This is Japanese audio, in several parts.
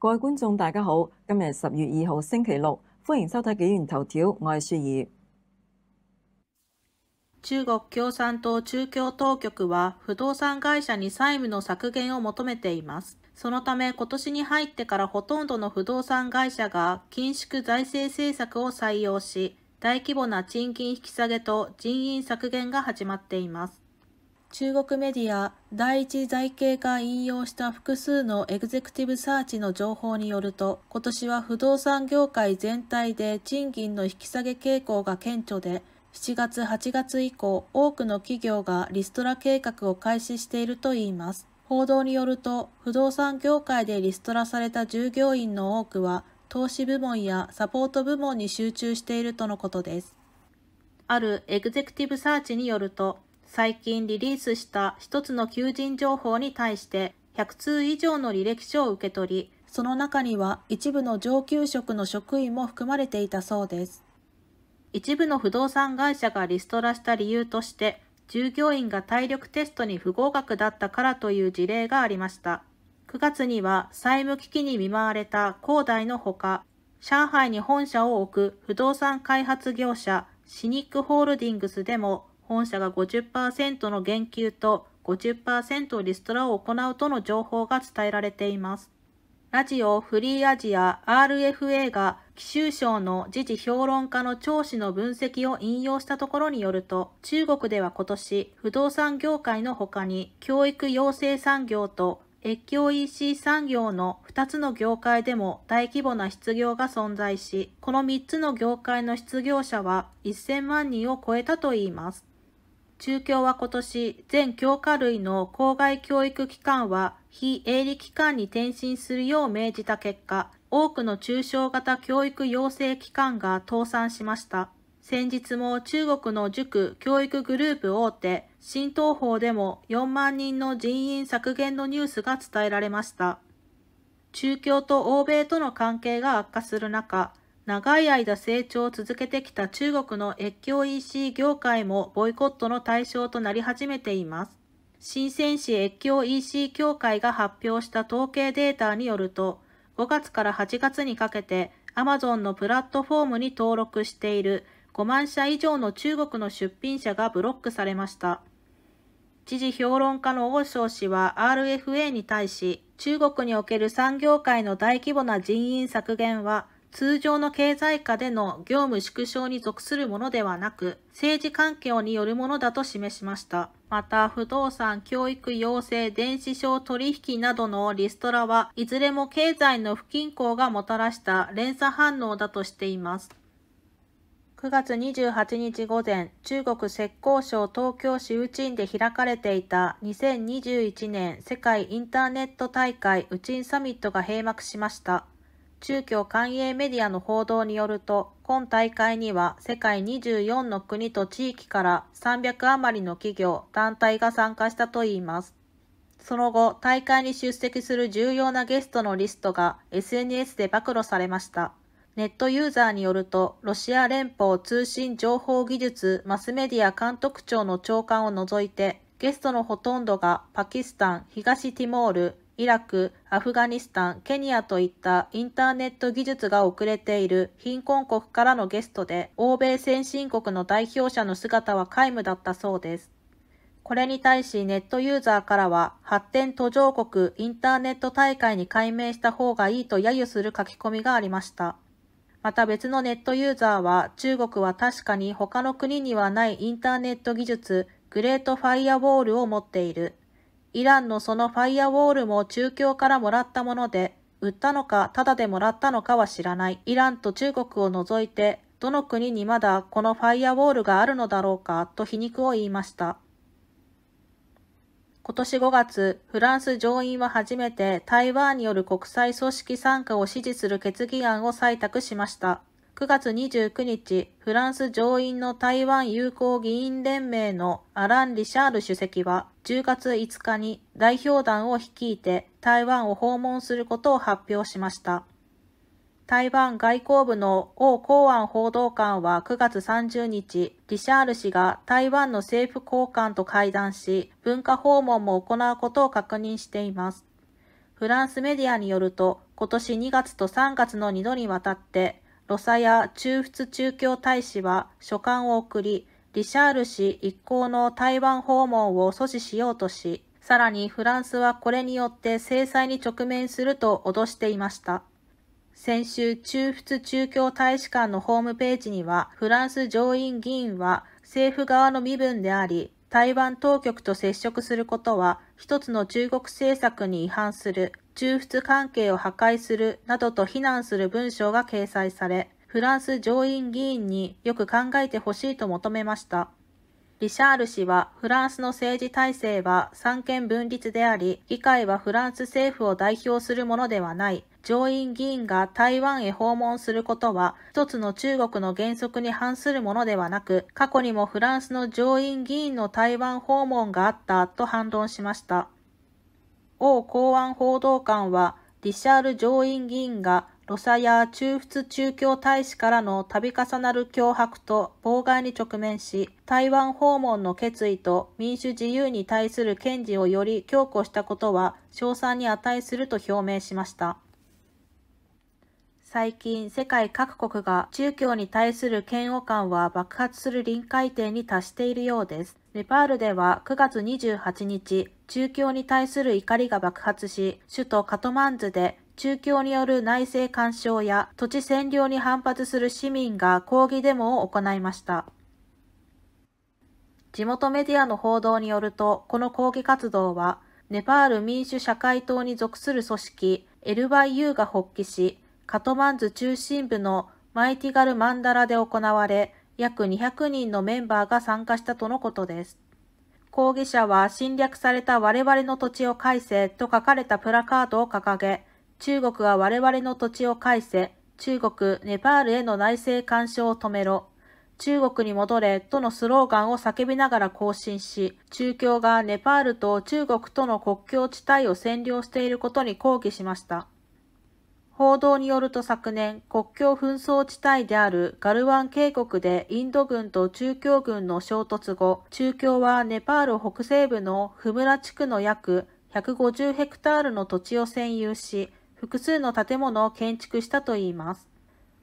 各位觀眾大家好，今日十月二號星期六，歡迎收睇《紀元頭條》，我係雪兒。中国共産党中共当局は不動産会社に債務の削減を求めています。そのため今年に入ってからほとんどの不動産会社が緊縮財政政策を採用し、大規模な賃金引き下げと人員削減が始まっています。中国メディア第一財経が引用した複数のエグゼクティブサーチの情報によると、今年は不動産業界全体で賃金の引き下げ傾向が顕著で、7月8月以降、多くの企業がリストラ計画を開始しているといいます。報道によると、不動産業界でリストラされた従業員の多くは、投資部門やサポート部門に集中しているとのことです。あるエグゼクティブサーチによると、最近リリースした一つの求人情報に対して100通以上の履歴書を受け取り、その中には一部の上級職の職員も含まれていたそうです。一部の不動産会社がリストラした理由として、従業員が体力テストに不合格だったからという事例がありました。9月には債務危機に見舞われた恒大のほか、上海に本社を置く不動産開発業者シニックホールディングスでも本社が50%の減給と50%リストラを行うとの情報が伝えられています。ラジオフリーアジア RFA が貴州省の時事評論家の調子の分析を引用したところによると、中国では今年、不動産業界の他に教育養成産業と越境 EC 産業の2つの業界でも大規模な失業が存在し、この3つの業界の失業者は1000万人を超えたといいます。中共は今年、全教科類の公害教育機関は非営利機関に転身するよう命じた結果、多くの中小型教育養成機関が倒産しました。先日も中国の塾教育グループ大手、新東方でも4万人の人員削減のニュースが伝えられました。中共と欧米との関係が悪化する中、長い間成長を続けてきた中国の越境 EC 業界もボイコットの対象となり始めています。深セン市越境 EC 協会が発表した統計データによると、5月から8月にかけて Amazon のプラットフォームに登録している5万社以上の中国の出品者がブロックされました。知事評論家の王将氏は RFA に対し、中国における産業界の大規模な人員削減は通常の経済下での業務縮小に属するものではなく、政治環境によるものだと示しました。また、不動産、教育、養成、電子商取引などのリストラはいずれも経済の不均衡がもたらした連鎖反応だとしています。9月28日午前、中国浙江省東京市宇鎮で開かれていた2021年世界インターネット大会宇鎮サミットが閉幕しました。中共官営メディアの報道によると、今大会には世界24の国と地域から300余りの企業、団体が参加したといいます。その後、大会に出席する重要なゲストのリストが SNS で暴露されました。ネットユーザーによると、ロシア連邦通信情報技術マスメディア監督庁の長官を除いて、ゲストのほとんどがパキスタン、東ティモール、イラク、アフガニスタン、ケニアといったインターネット技術が遅れている貧困国からのゲストで、欧米先進国の代表者の姿は皆無だったそうです。これに対しネットユーザーからは、発展途上国インターネット大会に改名した方がいいと揶揄する書き込みがありました。また別のネットユーザーは、中国は確かに他の国にはないインターネット技術、グレートファイアウォールを持っている。イランのそのファイアウォールも中共からもらったもので、売ったのか、ただでもらったのかは知らない。イランと中国を除いて、どの国にまだこのファイアウォールがあるのだろうか、と皮肉を言いました。今年5月、フランス上院は初めて台湾による国際組織参加を支持する決議案を採択しました。9月29日、フランス上院の台湾友好議員連盟のアラン・リシャール主席は、10月5日に代表団を率いて台湾を訪問することを発表しました。台湾外交部の王公安報道官は9月30日、リシャール氏が台湾の政府高官と会談し、文化訪問も行うことを確認しています。フランスメディアによると、今年2月と3月の2度にわたって、ロサや中仏中教大使は書簡を送り、リシャール氏一行の台湾訪問を阻止しようとし、さらにフランスはこれによって制裁に直面すると脅していました。先週、中仏中教大使館のホームページには、フランス上院議員は政府側の身分であり、台湾当局と接触することは、一つの中国政策に違反する、中仏関係を破壊するなどと非難する文章が掲載され、フランス上院議員によく考えてほしいと求めました。リシャール氏は、フランスの政治体制は三権分立であり、議会はフランス政府を代表するものではない。上院議員が台湾へ訪問することは一つの中国の原則に反するものではなく、過去にもフランスの上院議員の台湾訪問があったと反論しました。王公安報道官は、リシャール上院議員がロサや中仏中共大使からの度重なる脅迫と妨害に直面し、台湾訪問の決意と民主自由に対する堅持をより強固したことは、称賛に値すると表明しました。最近世界各国が宗教に対する嫌悪感は爆発する臨界点に達しているようです。ネパールでは9月28日、中教に対する怒りが爆発し、首都カトマンズで中教による内政干渉や土地占領に反発する市民が抗議デモを行いました。地元メディアの報道によると、この抗議活動は、ネパール民主社会党に属する組織、エルバイユーが発起し、カトマンズ中心部のマイティガルマンダラで行われ、約200人のメンバーが参加したとのことです。抗議者は侵略された我々の土地を返せと書かれたプラカードを掲げ、中国は我々の土地を返せ、中国、ネパールへの内政干渉を止めろ、中国に戻れとのスローガンを叫びながら行進し、中共がネパールと中国との国境地帯を占領していることに抗議しました。報道によると昨年、国境紛争地帯であるガルワン渓谷でインド軍と中共軍の衝突後、中共はネパール北西部のフムラ地区の約150ヘクタールの土地を占有し、複数の建物を建築したといいます。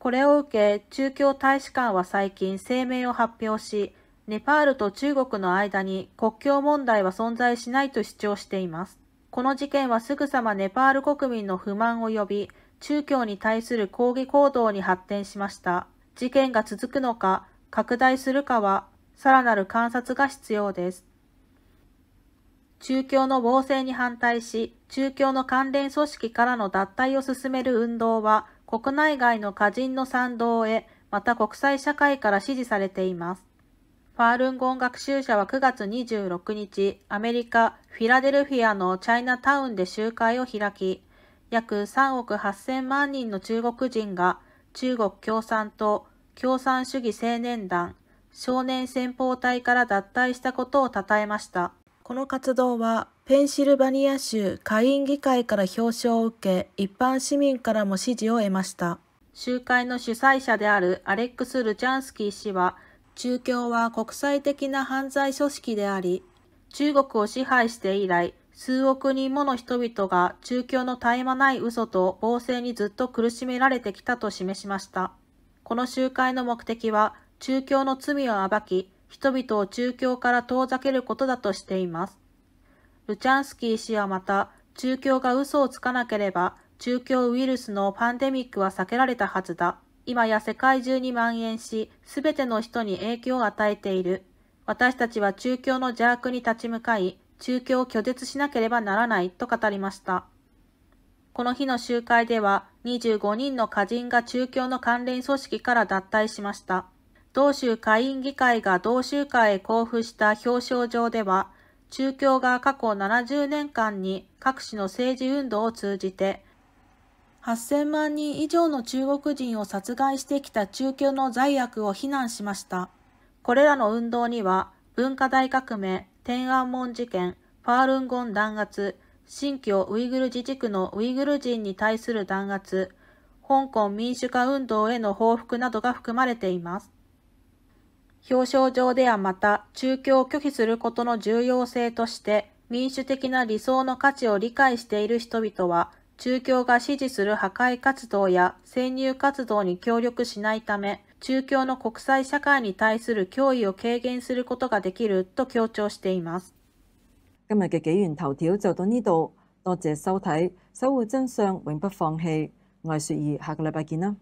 これを受け、中共大使館は最近声明を発表し、ネパールと中国の間に国境問題は存在しないと主張しています。この事件はすぐさまネパール国民の不満を呼び、中共に対する抗議行動に発展しました。事件が続くのか、拡大するかは、さらなる観察が必要です。中共の暴政に反対し、中共の関連組織からの脱退を進める運動は、国内外の歌人の賛同へ、また国際社会から支持されています。ファールンゴン学習者は9月26日、アメリカ・フィラデルフィアのチャイナタウンで集会を開き、約3億8000万人の中国人が中国共産党、共産主義青年団、少年先鋒隊から脱退したことを称えました。この活動はペンシルバニア州下院議会から表彰を受け、一般市民からも支持を得ました。集会の主催者であるアレックス・ルチャンスキー氏は、中共は国際的な犯罪組織であり、中国を支配して以来、数億人もの人々が中共の絶え間ない嘘と暴政にずっと苦しめられてきたと示しました。この集会の目的は、中共の罪を暴き、人々を中共から遠ざけることだとしています。ルチャンスキー氏はまた、中共が嘘をつかなければ、中共ウイルスのパンデミックは避けられたはずだ。今や世界中に蔓延し、すべての人に影響を与えている。私たちは中共の邪悪に立ち向かい、中共を拒絶しなければならないと語りました。この日の集会では25人の歌人が中共の関連組織から脱退しました。同州会員議会が同州会へ交付した表彰状では、中共が過去70年間に各種の政治運動を通じて、8000万人以上の中国人を殺害してきた中共の罪悪を非難しました。これらの運動には、文化大革命、天安門事件、ファールンゴン弾圧、新疆ウイグル自治区のウイグル人に対する弾圧、香港民主化運動への報復などが含まれています。表彰状ではまた、中共を拒否することの重要性として、民主的な理想の価値を理解している人々は、中共が支持する破壊活動や潜入活動に協力しないため、中共の国際社会に対する脅威を軽減することができると強調しています。今日嘅紀元頭條就到呢度，多謝收睇，守護真相永不放棄。我係雪兒，下個禮拜見啦。